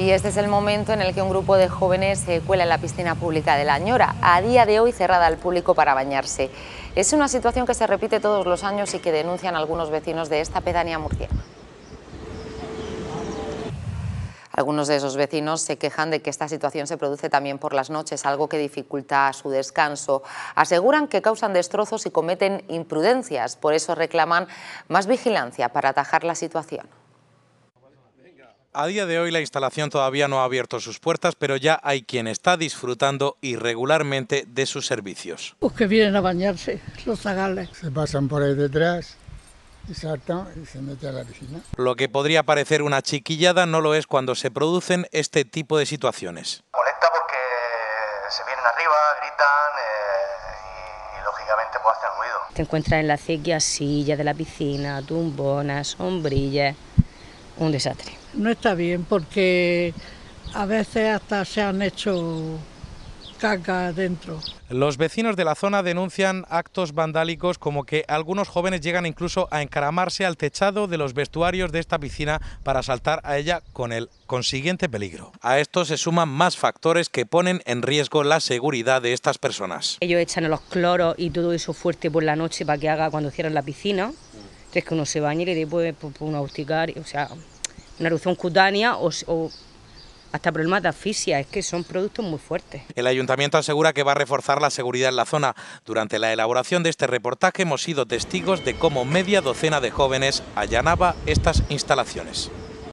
Y este es el momento en el que un grupo de jóvenes se cuela en la piscina pública de La Ñora, a día de hoy cerrada al público para bañarse. Es una situación que se repite todos los años y que denuncian algunos vecinos de esta pedanía murciana. Algunos de esos vecinos se quejan de que esta situación se produce también por las noches, algo que dificulta su descanso. Aseguran que causan destrozos y cometen imprudencias, por eso reclaman más vigilancia para atajar la situación. A día de hoy la instalación todavía no ha abierto sus puertas, pero ya hay quien está disfrutando irregularmente de sus servicios. Pues que vienen a bañarse los zagales. Se pasan por ahí detrás. Y saltan y se meten a la piscina. Lo que podría parecer una chiquillada no lo es cuando se producen este tipo de situaciones. Molesta porque se vienen arriba, gritan eh, y, lógicamente puede hacen ruido. Te encuentras en la acequia silla de la piscina, tumbonas, sombrillas, un desastre no está bien porque a veces hasta se han hecho caca dentro. Los vecinos de la zona denuncian actos vandálicos como que algunos jóvenes llegan incluso a encaramarse al techado de los vestuarios de esta piscina para saltar a ella con el consiguiente peligro. A esto se suman más factores que ponen en riesgo la seguridad de estas personas. Ellos echan los cloros y todo eso fuerte por la noche para que haga cuando cierran la piscina. Entonces que uno se bañe y le puede una y o sea, una erupción cutánea o, hasta problemas de asfixia, es que son productos muy fuertes. El ayuntamiento asegura que va a reforzar la seguridad en la zona. Durante la elaboración de este reportaje hemos sido testigos de cómo media docena de jóvenes allanaba estas instalaciones.